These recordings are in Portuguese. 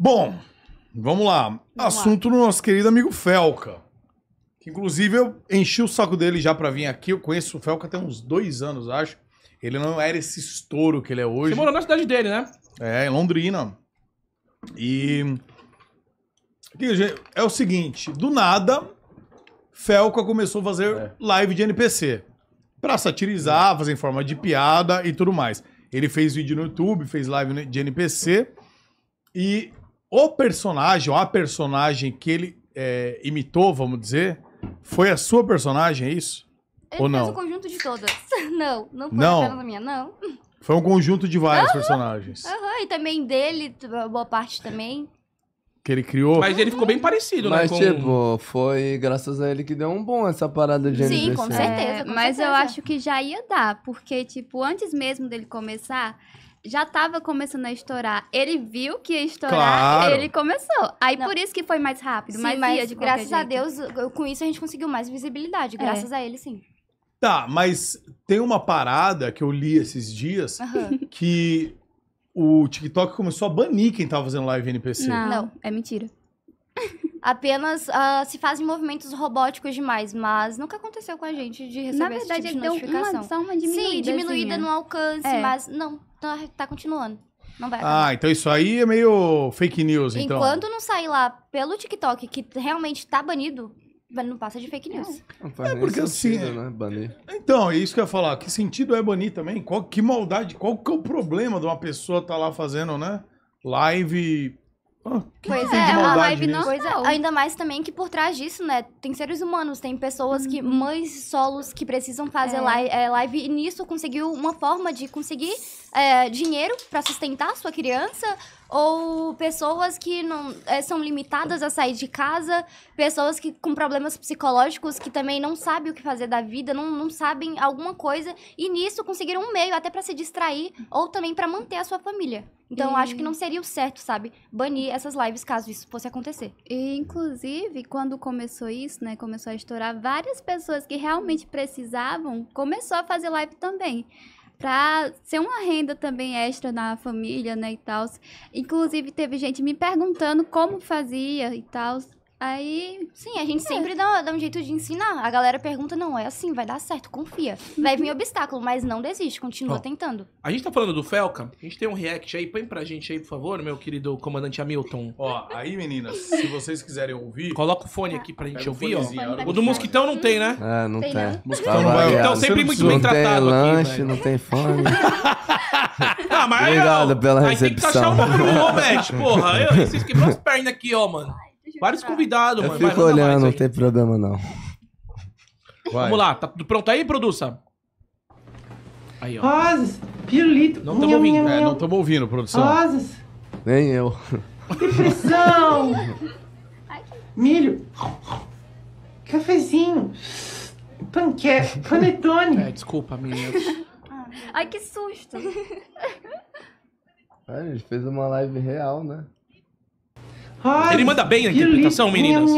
Bom, vamos lá. Vamos Assunto lá. do nosso querido amigo Felca. Que inclusive eu enchi o saco dele já para vir aqui. Eu conheço o Felca tem uns dois anos, acho. Ele não era esse estouro que ele é hoje. Você morou na cidade dele, né? É, em Londrina. E. É o seguinte: do nada, Felca começou a fazer é. live de NPC. Pra satirizar, fazer em forma de piada e tudo mais. Ele fez vídeo no YouTube, fez live de NPC. E o personagem, ou a personagem que ele é, imitou, vamos dizer, foi a sua personagem, é isso? Ele ou não? um conjunto de todas. Não, não foi não. minha, não. Foi um conjunto de vários uhum. personagens. Uhum. E também dele, boa parte também. Que ele criou. Mas ele ficou bem parecido, mas, né? Mas, com... tipo, foi graças a ele que deu um bom essa parada de Sim, com certeza. É, com mas certeza. eu acho que já ia dar, porque, tipo, antes mesmo dele começar, já tava começando a estourar. Ele viu que ia estourar, claro. ele começou. Aí não. por isso que foi mais rápido, sim, mas, mas graças a Deus, com isso a gente conseguiu mais visibilidade, é. graças é. a ele sim. Tá, mas tem uma parada que eu li esses dias uhum. que o TikTok começou a banir quem tava fazendo live NPC. Não, não é mentira. apenas uh, se fazem movimentos robóticos demais, mas nunca aconteceu com a gente de receber Na verdade, esse tipo de notificação. Uma, só uma Sim, diminuída assim, no né? alcance, é. mas não, tá, tá continuando. Não vai Ah, então isso aí é meio fake news, então. Enquanto não sair lá pelo TikTok, que realmente tá banido, não passa de fake news. Não, não é porque assim, sentido, assim. Né? Banir. Então, é isso que eu ia falar. Que sentido é banir também? Qual, que maldade, qual que é o problema de uma pessoa estar tá lá fazendo, né? Live Oh, pois é, é, uma live normal. É, ainda mais também que por trás disso, né? Tem seres humanos, tem pessoas uhum. que, mães solos que precisam fazer é. live, é, live, e nisso conseguiu uma forma de conseguir é, dinheiro para sustentar a sua criança, ou pessoas que não é, são limitadas a sair de casa, pessoas que com problemas psicológicos que também não sabem o que fazer da vida, não, não sabem alguma coisa e nisso conseguiram um meio até para se distrair ou também para manter a sua família. Então, e... acho que não seria o certo, sabe? Banir essas lives caso isso fosse acontecer. E, inclusive, quando começou isso, né? Começou a estourar, várias pessoas que realmente precisavam começou a fazer live também para ser uma renda também extra na família, né, e tal. Inclusive teve gente me perguntando como fazia e tal. Aí, sim, a gente é. sempre dá, dá, um jeito de ensinar. A galera pergunta, não, é assim, vai dar certo, confia. Vai vir uhum. obstáculo, mas não desiste, continua Bom, tentando. A gente tá falando do Felca, a gente tem um react aí, põe pra gente aí, por favor, meu querido comandante Hamilton. Ó, aí, meninas, se vocês quiserem ouvir... Coloca o fone aqui pra gente ouvir, ó. O do Mosquitão não tem, né? Ah, não tem. tem. Né? Mosquitão então não vai. Então, sempre muito bem tratado lanche, Não tem lanche, não tem fone. ah, mas Obrigado pela recepção. Aí tem que achar o Robert, né, porra. Eu, vocês quebraram as pernas aqui, ó, mano. Vários convidados, Eu mano. fico Vai, olhando, não tem problema não. Vai. Vamos lá, tá tudo pronto aí, produça? Aí, ó. Rosas, pirulito. Não estamos ouvindo. É, não estamos ouvindo, produção. Rosas, Nem eu. depressão, milho, cafezinho, panqueca, panetone. É, desculpa, menino. Ai, que susto. É, a gente fez uma live real, né? Ai, Ele manda bem na interpretação, li... meninas?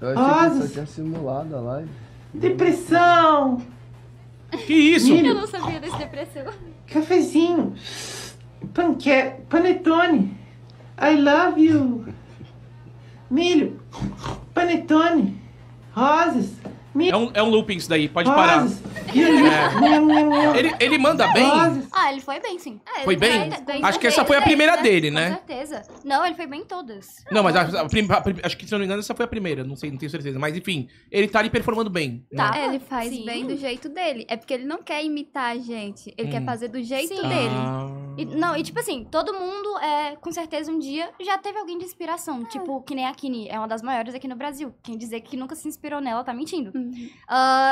Eu achei Ai, que isso aqui é simulado a live. Depressão! Que isso? Eu não sabia desse depressão. Cafezinho. Panque... Panetone. I love you. Milho. Panetone. Rosas. Me... É, um, é um looping isso daí, pode parar. é. ele, ele manda bem? Ah, ele foi bem, sim. Ah, foi bem? bem? Acho que essa foi a é, primeira bem, dele, né? Com certeza. Não, ele foi bem em todas. Não, mas a, a, a, acho que, se eu não me engano, essa foi a primeira. Não sei, não tenho certeza. Mas enfim, ele tá ali performando bem. Né? Tá, né? ele faz sim. bem do jeito dele. É porque ele não quer imitar a gente. Ele hum. quer fazer do jeito sim. dele. Ah. E, não, e tipo assim, todo mundo, é, com certeza, um dia já teve alguém de inspiração. Ah. Tipo, que nem a Kini, é uma das maiores aqui no Brasil. Quem dizer que nunca se inspirou nela tá mentindo. Uh,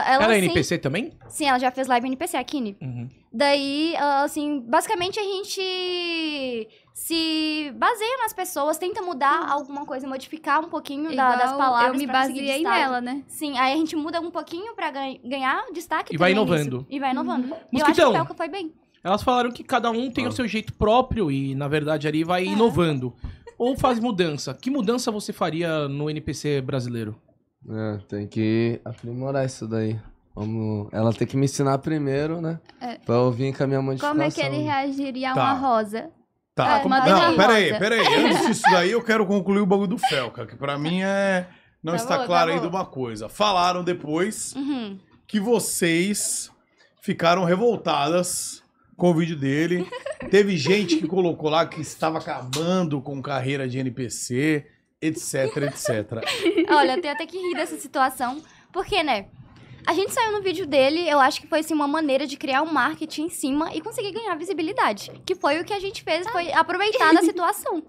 ela, ela, é assim, NPC também? Sim, ela já fez live NPC, a Kine. Uhum. Daí, uh, assim, basicamente a gente se baseia nas pessoas, tenta mudar uhum. alguma coisa, modificar um pouquinho da, das palavras. Eu me baseei nela, né? Sim, aí a gente muda um pouquinho pra ganhar destaque. E vai inovando. Nisso. E vai inovando. Uhum. eu acho que o que foi bem. Elas falaram que cada um tem o ah. seu jeito próprio e, na verdade, ali vai é. inovando. Ou faz mudança. Que mudança você faria no NPC brasileiro? É, tem que aprimorar isso daí. Vamos... Ela tem que me ensinar primeiro, né? É. Pra eu vir com a minha modificação. Como é que ele reagiria a tá. uma rosa? Tá, é, como... não, peraí, peraí. Antes disso daí, eu quero concluir o bagulho do Felca, que pra mim é. Não tá está tá claro tá ainda uma coisa. Falaram depois uhum. que vocês ficaram revoltadas com o vídeo dele. Teve gente que colocou lá que estava acabando com carreira de NPC etc, etc. Olha, eu tenho até que rir dessa situação, porque, né? A gente saiu no vídeo dele, eu acho que foi assim, uma maneira de criar um marketing em cima e conseguir ganhar visibilidade. Que foi o que a gente fez, foi aproveitar da situação.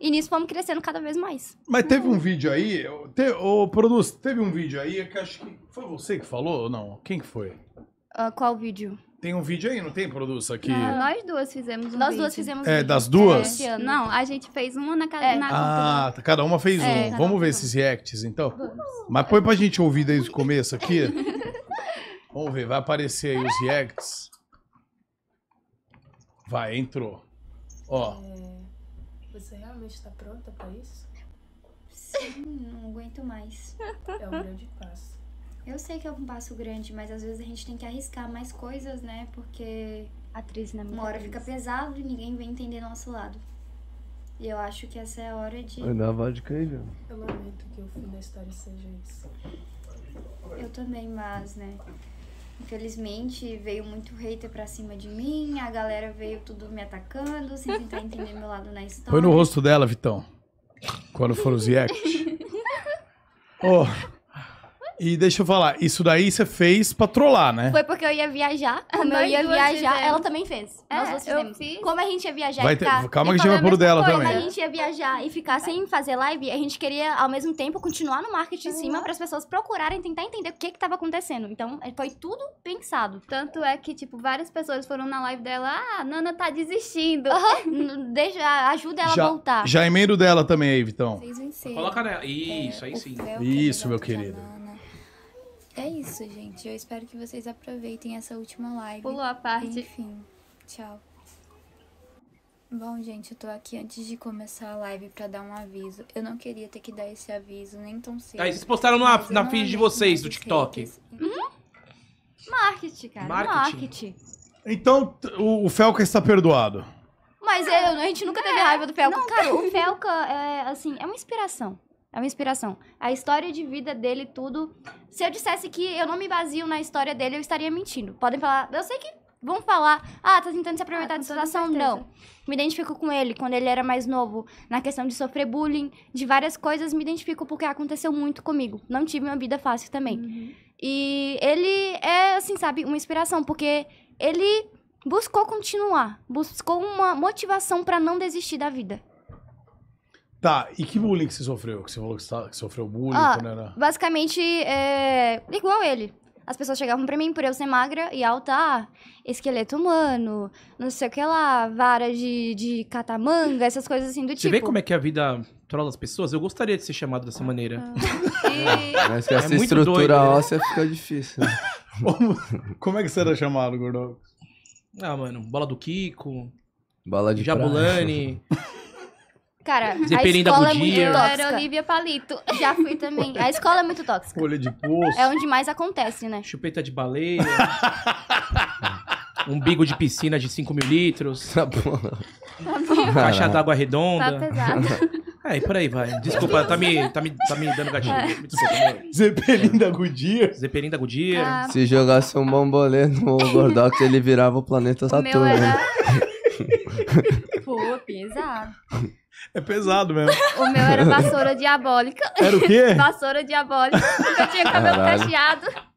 E nisso fomos crescendo cada vez mais. Mas teve um vídeo aí, te, ô Produz, teve um vídeo aí que acho que foi você que falou ou não? Quem que foi? Uh, qual vídeo? Tem um vídeo aí, não tem, produção aqui? Não, nós duas fizemos um Nós é, vídeo. duas fizemos um É, vídeo. das duas? É. Não, a gente fez uma na, ca... É. na Ah, cultura. Tá, cada uma fez É, um. Vamos ver esses reacts, então. Vamos. Mas põe pra gente ouvir desde o começo aqui. Vamos ver, vai aparecer aí os reacts. Vai, entrou. Ó, é, Você realmente tá pronta para isso? Sim, não aguento mais. É um grande passo. Eu sei que é um passo grande, mas às vezes a gente tem que arriscar mais coisas, né? Porque. Atriz na minha Uma hora atriz. fica pesado e ninguém vem entender nosso lado. E eu acho que essa é a hora de. Vai dar vodka aí, viu? Eu lamento que o fim da história seja isso. Eu também, mas, né? Infelizmente, veio muito hater pra cima de mim, a galera veio tudo me atacando, sem tentar entender meu lado na história. Foi no rosto dela, Vitão. Quando foram os react. oh. E deixa eu falar, isso daí você fez pra trollar, né? Foi porque eu ia viajar. Como eu ia viajar, fizemos. ela também fez. É, Nós duas fizemos. fiz. Como a gente ia viajar Vai e ficar... calma que a gente vai dela também. a gente ia viajar e ficar sem fazer live, a gente queria, ao mesmo tempo, continuar no marketing em cima uhum. para as pessoas procurarem, tentar entender o que que tava acontecendo. Então, é, foi tudo pensado. Tanto é que, tipo, várias pessoas foram na live dela, ah, Nana tá desistindo. Deixa, ajuda ela a voltar. Já emendo dela também aí, Vitão. Vocês venceram. Coloca nela. Isso, é, aí sim. Isso, meu querido. É isso, gente. Eu espero que vocês aproveitem essa última live. Pulou a parte. Enfim, tchau. Bom, gente, eu tô aqui antes de começar a live pra dar um aviso. Eu não queria ter que dar esse aviso nem tão cedo. Aí, tá, vocês postaram no, na, na feed de vocês, do TikTok. Uhum. Marketing, cara. Marketing. Marketing. Então, o, o Felca está perdoado. Mas eu, a gente nunca teve é, raiva do Felca. Não, cara, o Felca, é, assim, é uma inspiração. É uma inspiração. A história de vida dele, tudo. Se eu dissesse que eu não me baseio na história dele, eu estaria mentindo. Podem falar. Eu sei que vão falar. Ah, tá tentando se aproveitar ah, da situação? Não. Me identifico com ele quando ele era mais novo. Na questão de sofrer bullying, de várias coisas, me identifico porque aconteceu muito comigo. Não tive uma vida fácil também. Uhum. E ele é, assim, sabe, uma inspiração, porque ele buscou continuar, buscou uma motivação para não desistir da vida. Tá, e que bullying que você sofreu? Que você falou que, você tá, que sofreu bullying ah, né, né? Basicamente, é igual ele. As pessoas chegavam pra mim por eu ser magra e alta, ah, esqueleto humano, não sei o que lá, vara de, de catamanga, essas coisas assim do você tipo. Você vê como é que é a vida trola as pessoas? Eu gostaria de ser chamado dessa maneira. Ah. E... Mas com é essa é estrutura né? óssea fica difícil. como é que você era chamado, Gordox? Ah, mano, bola do Kiko. Bola de Jabulani. Praia. Cara, Dependendo a escola é muito tóxica. Eu era Olivia Palito. Já fui também. A escola é muito tóxica. Folha de poço. É onde mais acontece, né? Chupeta de baleia. umbigo de piscina de 5 mil litros. Tá bom. Tá Caixa d'água redonda. Tá pesado. É, e por aí vai. Desculpa, tá me, tá me, tá me dando gatinho. É. Me Zeppelin da Goodyear. Zeperim da Goodyear. Ah. Se jogasse um bomboleiro no Gordox, ele virava o planeta Saturno. era... Pô, pesado. É pesado mesmo. O meu era vassoura diabólica. Era o quê? vassoura diabólica, porque eu tinha cabelo Caralho. cacheado.